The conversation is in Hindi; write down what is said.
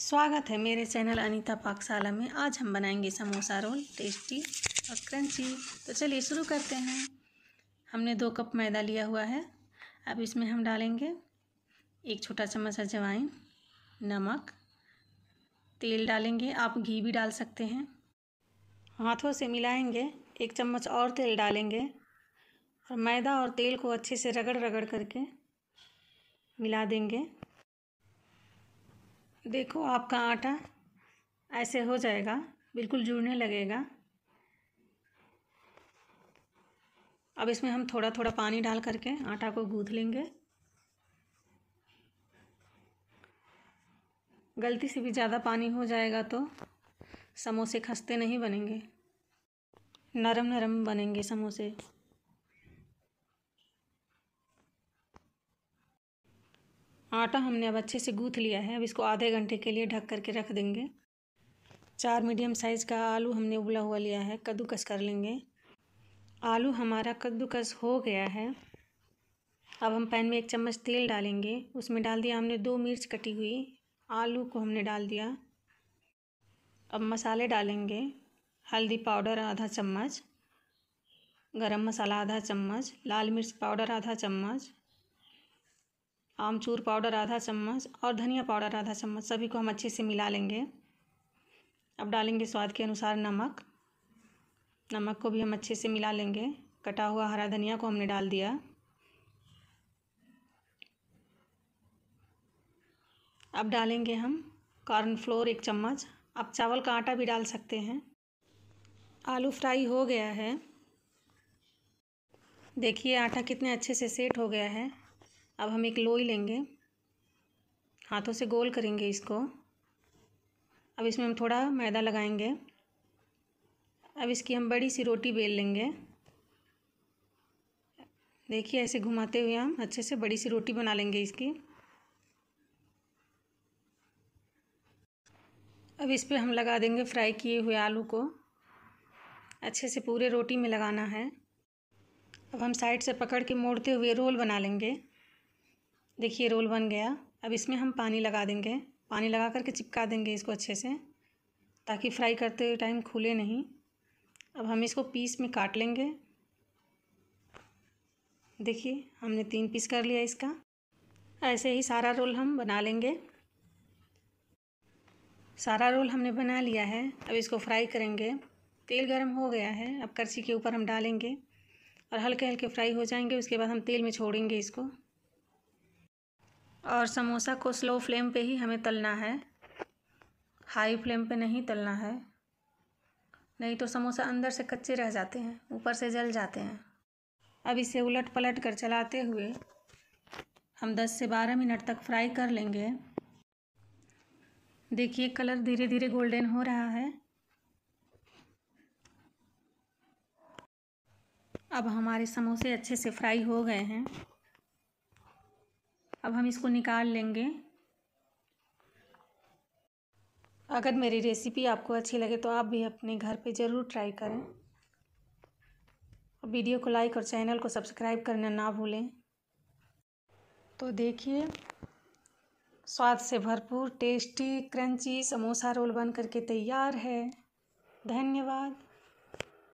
स्वागत है मेरे चैनल अनीता पाकशाला में आज हम बनाएंगे समोसा रोल टेस्टी और क्रंची तो चलिए शुरू करते हैं हमने दो कप मैदा लिया हुआ है अब इसमें हम डालेंगे एक छोटा चम्मच अजवाइन नमक तेल डालेंगे आप घी भी डाल सकते हैं हाथों से मिलाएंगे एक चम्मच और तेल डालेंगे और मैदा और तेल को अच्छे से रगड़ रगड़ करके मिला देंगे देखो आपका आटा ऐसे हो जाएगा बिल्कुल जुड़ने लगेगा अब इसमें हम थोड़ा थोड़ा पानी डाल करके आटा को गूँथ लेंगे गलती से भी ज़्यादा पानी हो जाएगा तो समोसे खस्ते नहीं बनेंगे नरम नरम बनेंगे समोसे आटा हमने अब अच्छे से गूँथ लिया है अब इसको आधे घंटे के लिए ढक करके रख देंगे चार मीडियम साइज़ का आलू हमने उबला हुआ लिया है कद्दूकस कर लेंगे आलू हमारा कद्दूकस हो गया है अब हम पैन में एक चम्मच तेल डालेंगे उसमें डाल दिया हमने दो मिर्च कटी हुई आलू को हमने डाल दिया अब मसाले डालेंगे हल्दी पाउडर आधा चम्मच गरम मसाला आधा चम्मच लाल मिर्च पाउडर आधा चम्मच आमचूर पाउडर आधा चम्मच और धनिया पाउडर आधा चम्मच सभी को हम अच्छे से मिला लेंगे अब डालेंगे स्वाद के अनुसार नमक नमक को भी हम अच्छे से मिला लेंगे कटा हुआ हरा धनिया को हमने डाल दिया अब डालेंगे हम कॉर्नफ्लोर एक चम्मच आप चावल का आटा भी डाल सकते हैं आलू फ्राई हो गया है देखिए आटा कितने अच्छे से सेट हो गया है अब हम एक लोई लेंगे हाथों से गोल करेंगे इसको अब इसमें हम थोड़ा मैदा लगाएंगे अब इसकी हम बड़ी सी रोटी बेल लेंगे देखिए ऐसे घुमाते हुए हम अच्छे से बड़ी सी रोटी बना लेंगे इसकी अब इस पर हम लगा देंगे फ्राई किए हुए आलू को अच्छे से पूरे रोटी में लगाना है अब हम साइड से पकड़ के मोड़ते हुए रोल बना लेंगे देखिए रोल बन गया अब इसमें हम पानी लगा देंगे पानी लगा करके चिपका देंगे इसको अच्छे से ताकि फ्राई करते हुए टाइम खुले नहीं अब हम इसको पीस में काट लेंगे देखिए हमने तीन पीस कर लिया इसका ऐसे ही सारा रोल हम बना लेंगे सारा रोल हमने बना लिया है अब इसको फ्राई करेंगे तेल गर्म हो गया है अब करछी के ऊपर हम डालेंगे और हल्के हल्के फ्राई हो जाएंगे उसके बाद हम तेल में छोड़ेंगे इसको और समोसा को स्लो फ्लेम पे ही हमें तलना है हाई फ्लेम पे नहीं तलना है नहीं तो समोसा अंदर से कच्चे रह जाते हैं ऊपर से जल जाते हैं अब इसे उलट पलट कर चलाते हुए हम 10 से 12 मिनट तक फ्राई कर लेंगे देखिए कलर धीरे धीरे गोल्डन हो रहा है अब हमारे समोसे अच्छे से फ्राई हो गए हैं अब हम इसको निकाल लेंगे अगर मेरी रेसिपी आपको अच्छी लगे तो आप भी अपने घर पे ज़रूर ट्राई करें वीडियो को लाइक और चैनल को सब्सक्राइब करना ना भूलें तो देखिए स्वाद से भरपूर टेस्टी क्रंची समोसा रोल बन करके तैयार है धन्यवाद